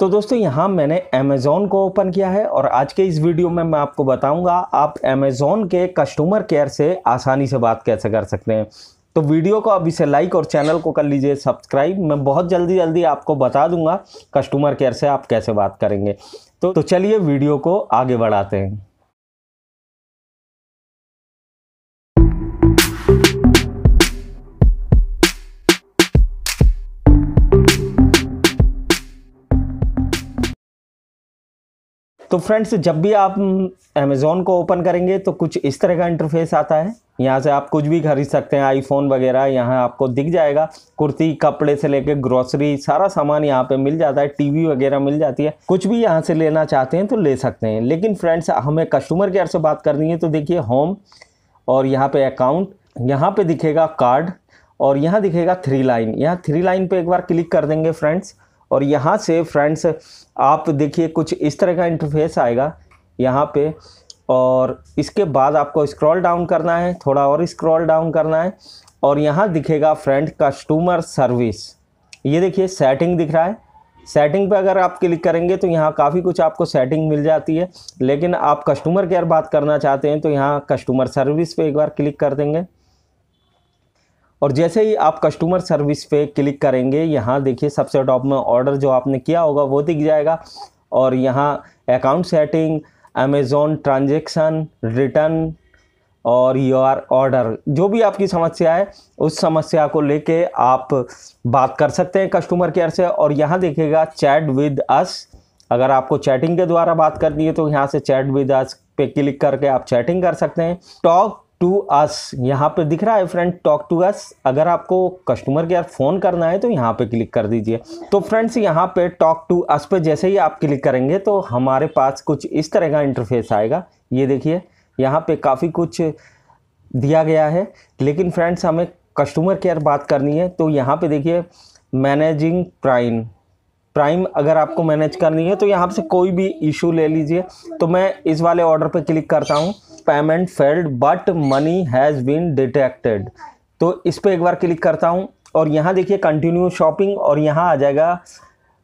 तो दोस्तों यहाँ मैंने अमेज़ोन को ओपन किया है और आज के इस वीडियो में मैं आपको बताऊंगा आप अमेज़ोन के कस्टमर केयर से आसानी से बात कैसे कर सकते हैं तो वीडियो को अभी से लाइक और चैनल को कर लीजिए सब्सक्राइब मैं बहुत जल्दी जल्दी आपको बता दूंगा कस्टमर केयर से आप कैसे बात करेंगे तो, तो चलिए वीडियो को आगे बढ़ाते हैं तो फ्रेंड्स जब भी आप अमेज़ोन को ओपन करेंगे तो कुछ इस तरह का इंटरफेस आता है यहाँ से आप कुछ भी खरीद सकते हैं आईफोन वगैरह यहाँ आपको दिख जाएगा कुर्ती कपड़े से लेके ग्रोसरी सारा सामान यहाँ पे मिल जाता है टीवी वगैरह मिल जाती है कुछ भी यहाँ से लेना चाहते हैं तो ले सकते हैं लेकिन फ्रेंड्स हमें कस्टमर केयर से बात करनी है तो देखिए होम और यहाँ पर अकाउंट यहाँ पर दिखेगा कार्ड और यहाँ दिखेगा थ्री लाइन यहाँ थ्री लाइन पर एक बार क्लिक कर देंगे फ्रेंड्स और यहाँ से फ्रेंड्स आप देखिए कुछ इस तरह का इंटरफेस आएगा यहाँ पे और इसके बाद आपको स्क्रॉल डाउन करना है थोड़ा और स्क्रॉल डाउन करना है और यहाँ दिखेगा फ्रेंड कस्टमर सर्विस ये देखिए सेटिंग दिख रहा है सेटिंग पे अगर आप क्लिक करेंगे तो यहाँ काफ़ी कुछ आपको सेटिंग मिल जाती है लेकिन आप कस्टमर केयर बात करना चाहते हैं तो यहाँ कस्टमर सर्विस पे एक बार क्लिक कर देंगे और जैसे ही आप कस्टमर सर्विस पे क्लिक करेंगे यहाँ देखिए सबसे टॉप में ऑर्डर जो आपने किया होगा वो दिख जाएगा और यहाँ account setting Amazon transaction return और योर ऑर्डर जो भी आपकी समस्या है उस समस्या को लेके आप बात कर सकते हैं कस्टमर केयर से और यहाँ देखिएगा चैट विद अस अगर आपको चैटिंग के द्वारा बात करनी है तो यहाँ से चैट विद अस पे क्लिक करके आप चैटिंग कर सकते हैं टॉक टू अस यहाँ पर दिख रहा है फ्रेंड टॉक टू अस अगर आपको कस्टमर केयर फ़ोन करना है तो यहाँ पे क्लिक कर दीजिए तो फ्रेंड्स यहाँ पे टॉक टू अस पे जैसे ही आप क्लिक करेंगे तो हमारे पास कुछ इस तरह का इंटरफेस आएगा ये देखिए यहाँ पे काफ़ी कुछ दिया गया है लेकिन फ्रेंड्स हमें कस्टमर केयर बात करनी है तो यहाँ पर देखिए मैनेजिंग प्राइम प्राइम अगर आपको मैनेज करनी है तो यहाँ से कोई भी इशू ले लीजिए तो मैं इस वाले ऑर्डर पर क्लिक करता हूँ payment failed but money has been detected तो इस पर एक बार क्लिक करता हूँ और यहाँ देखिए कंटिन्यू शॉपिंग और यहाँ आ जाएगा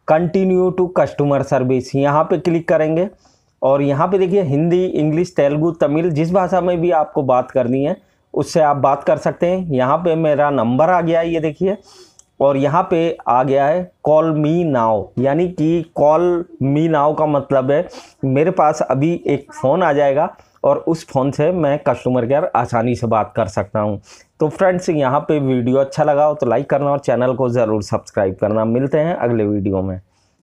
कंटिन्यू टू कस्टमर सर्विस यहाँ पे क्लिक करेंगे और यहाँ पे देखिए हिंदी इंग्लिश तेलुगू तमिल जिस भाषा में भी आपको बात करनी है उससे आप बात कर सकते हैं यहाँ पे मेरा नंबर आ गया है ये देखिए और यहाँ पे आ गया है कॉल मी नाव यानी कि कॉल मी नाव का मतलब है मेरे पास अभी एक फ़ोन आ जाएगा और उस फ़ोन से मैं कस्टमर केयर आसानी से बात कर सकता हूँ तो फ्रेंड्स यहाँ पे वीडियो अच्छा लगा हो तो लाइक करना और चैनल को ज़रूर सब्सक्राइब करना मिलते हैं अगले वीडियो में